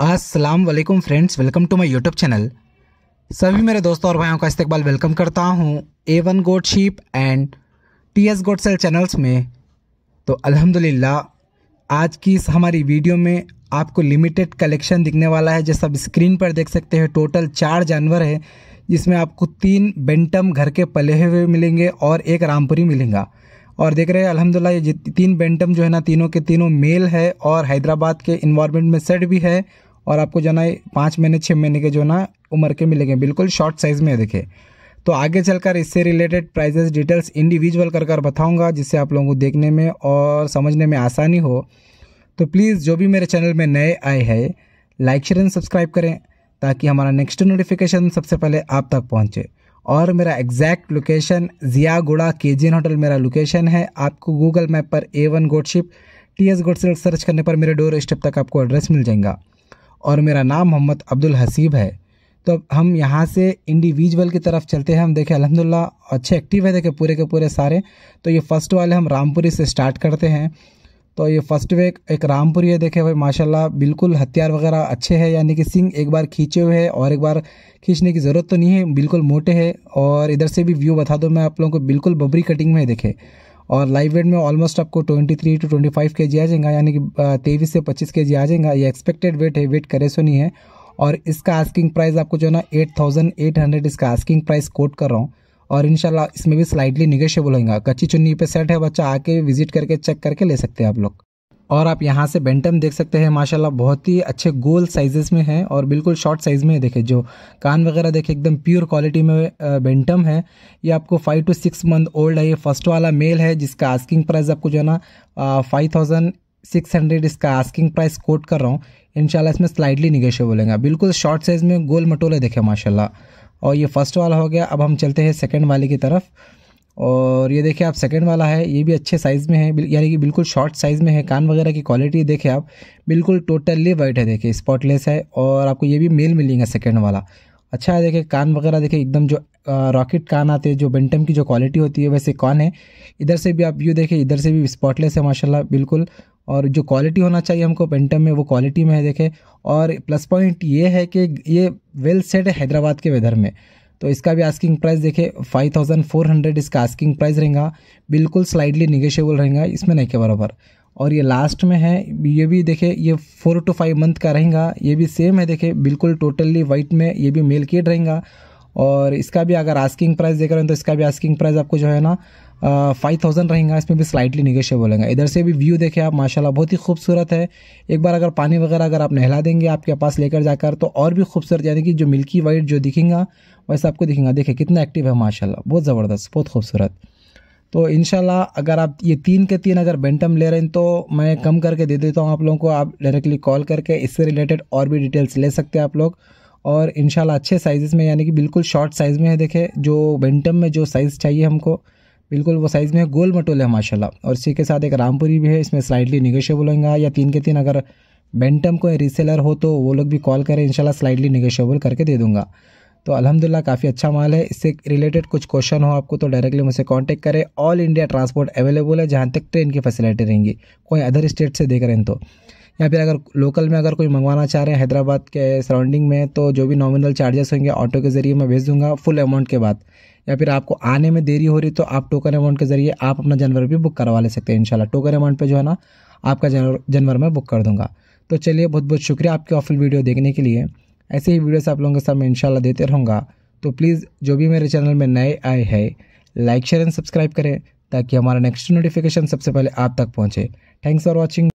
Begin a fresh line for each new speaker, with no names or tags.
अस्सलाम वालेकुम friends welcome to my YouTube channel सभी मेरे दोस्तों और भाइयों का इस्तकबाल वेलकम करता हूँ A one goat sheep and T S goat sale channels में तो अल्हम्दुलिल्लाह आज की इस हमारी वीडियो में आपको लिमिटेड कलेक्शन दिखने वाला है जैसा आप स्क्रीन पर देख सकते हैं टोटल चार जानवर है जिसमें आपको तीन बेंटम घर के पले हुए मिलेंगे और एक रामपुरी मिलेगा और देख रहे हैं अल्हम्दुलिल्लाह ये तीन बेंटम जो है ना तीनों के तीनों मेल है और हैदराबाद के इन्वायरमेंट में सेट भी है और आपको जो ना पाँच महीने छः महीने के जो ना उम्र के मिलेंगे बिल्कुल शॉर्ट साइज़ में देखे तो आगे चलकर इससे रिलेटेड प्राइजेस डिटेल्स इंडिविजुअल कर कर बताऊँगा जिससे आप लोगों को देखने में और समझने में आसानी हो तो प्लीज़ जो भी मेरे चैनल में नए आए हैं लाइक शेयर एंड सब्सक्राइब करें ताकि हमारा नेक्स्ट नोटिफिकेशन सबसे पहले आप तक पहुंचे और मेरा एग्जैक्ट लोकेशन जियागुड़ा के जी होटल मेरा लोकेशन है आपको गूगल मैप पर A one goat sheep T S goat sheep search करने पर मेरे डोर स्टेप तक आपको एड्रेस मिल जाएगा और मेरा नाम मोहम्मद अब्दुल हसीब है तो हम यहाँ से इंडिविजुअल की तरफ चलते हैं हम देखें अलहमदिल्ला अच्छे एक्टिव है देखें पूरे के पूरे सारे तो ये फर्स्ट वाले हम रामपुरी से स्टार्ट करते हैं तो ये फर्स्ट वे एक रामपुरी है देखे भाई माशाल्लाह बिल्कुल हथियार वगैरह अच्छे हैं यानी कि सिंग एक बार खींचे हुए हैं और एक बार खींचने की ज़रूरत तो नहीं है बिल्कुल मोटे है और इधर से भी व्यू बता दो मैं आप लोगों को बिल्कुल बबरी कटिंग में देखे और लाइव वेट में ऑलमोस्ट आपको 23 टू 25 के जी आ जाएगा यानी कि तेईस से 25 के जी आ जाएगा ये एक्सपेक्टेड वेट है वेट नहीं है और इसका आस्किंग प्राइस आपको जो है ना एट थाउजेंड एट हंड्रेड इसका आस्किंग प्राइस कोट कर रहा हूँ और इनशाला इसमें भी स्लाइडली निगेशियबल होगा कच्ची चुन्नी पे सेट है बच्चा आके विजिट करके चेक करके ले सकते हैं आप लोग और आप यहाँ से बेंटम देख सकते हैं माशाल्लाह बहुत ही अच्छे गोल साइजेस में है और बिल्कुल शॉर्ट साइज़ में देखे जो कान वगैरह देखे एकदम प्योर क्वालिटी में बेंटम है ये आपको five to six month old है ये फर्स्ट वाला मेल है जिसका आस्किंग प्राइस आपको जो है ना फाइव थाउजेंड सिक्स हंड्रेड इसका आस्किंग प्राइस कोट कर रहा हूँ इनशाला इसमें स्लाइडली निगेश बोलेंगे बिल्कुल शॉर्ट साइज़ में गोल मटोले देखे माशाला और ये फर्स्ट वाला हो गया अब हम चलते हैं सेकेंड वाले की तरफ और ये देखिए आप सेकंड वाला है ये भी अच्छे साइज़ में है यानी कि बिल्कुल शॉर्ट साइज़ में है कान वगैरह की क्वालिटी देखिए आप बिल्कुल टोटली वाइट है देखिए स्पॉटलेस है और आपको ये भी मेल मिलेगा सेकंड वाला अच्छा है देखिए कान वगैरह देखिए एकदम जो रॉकेट कान आते हैं जो बेंटम की जो क्वालिटी होती है वैसे कान है इधर से भी आप व्यू देखिए इधर से भी स्पॉटलेस है माशाल्लाह बिल्कुल और जो क्वालिटी होना चाहिए हमको पेंटम में वो क्वालिटी में है देखें और प्लस पॉइंट ये है कि ये वेल सेट है हैदराबाद के वेदर में तो इसका भी आस्किंग प्राइस देखें फाइव थाउजेंड फोर हंड्रेड इसका आस्किंग प्राइस रहेगा बिल्कुल स्लाइडली निगेशियबल रहेगा इसमें नहीं के बराबर और ये लास्ट में है ये भी देखे ये फोर टू फाइव मंथ का रहेगा ये भी सेम है देखे बिल्कुल टोटली वाइट में ये भी मेल किड रहेगा और इसका भी अगर आस्किंग प्राइस देख रहे हैं तो इसका भी आस्किंग प्राइस आपको जो है ना फाइव थाउजेंड रहेगा इसमें भी स्लाइटली निगेश बोलेंगे इधर से भी व्यू देखें आप माशाल्लाह बहुत ही खूबसूरत है एक बार अगर पानी वगैरह अगर आप नहला देंगे आपके पास लेकर जाकर तो और भी खूबसूरत यानी कि जो मिल्की वाइट जो दिखेंगे वैसे आपको दिखेंगे देखिए कितना एक्टिव है माशाला बहुत ज़बरदस्त बहुत खूबसूरत तो इन अगर आप ये तीन के तीन अगर बेंटम ले रहे हैं तो मैं कम करके दे देता हूँ आप लोगों को आप डायरेक्टली कॉल करके इससे रिलेटेड और भी डिटेल्स ले सकते हैं आप लोग और इन अच्छे साइज़ में यानी कि बिल्कुल शॉर्ट साइज़ में है देखे जो बेंटम में जो साइज़ चाहिए हमको बिल्कुल वो साइज़ में गोल मटोल है माशाल्लाह और इसी के साथ एक रामपुरी भी है इसमें स्लाइडली निगोशियबल होगा या तीन के तीन अगर बेंटम कोई रीसेलर हो तो वो लोग भी कॉल करें इनशाला स्लाइडली निगोशियबल करके दे दूँगा तो अल्हम्दुलिल्लाह काफ़ी अच्छा माल है इससे रिलेटेड कुछ क्वेश्चन हो आपको तो डायरेक्टली मुझसे कांटेक्ट करें ऑल इंडिया ट्रांसपोर्ट अवेलेबल है जहाँ तक ट्रेन की फैसिलिटी रहेंगी कोई अदर स्टेट से देख रहे हैं तो या फिर अगर लोकल में अगर कोई मंगवाना चाह रहे हैं हैदराबाद के सराउंडिंग में तो जो भी नॉमिनल चार्जेस होंगे ऑटो के ज़रिए मैं भेज दूँगा फुल अमाउंट के बाद या फिर आपको आने में देरी हो रही तो आप टोकन अमाउंट के ज़रिए आप अपना जानवर भी बुक करवा ले सकते हैं इनशाला टोकन अमाउंट पर जो है ना आपका जानवर जानवर मैं बुक कर दूँगा तो चलिए बहुत बहुत शुक्रिया आपकी ऑफिल वीडियो देखने के लिए ऐसे ही वीडियोस आप लोगों के साथ मैं इंशाल्लाह देते रहूँगा तो प्लीज़ जो भी मेरे चैनल में नए आए हैं लाइक शेयर एंड सब्सक्राइब करें ताकि हमारा नेक्स्ट नोटिफिकेशन सबसे पहले आप तक पहुँचे थैंक्स फॉर वॉचिंग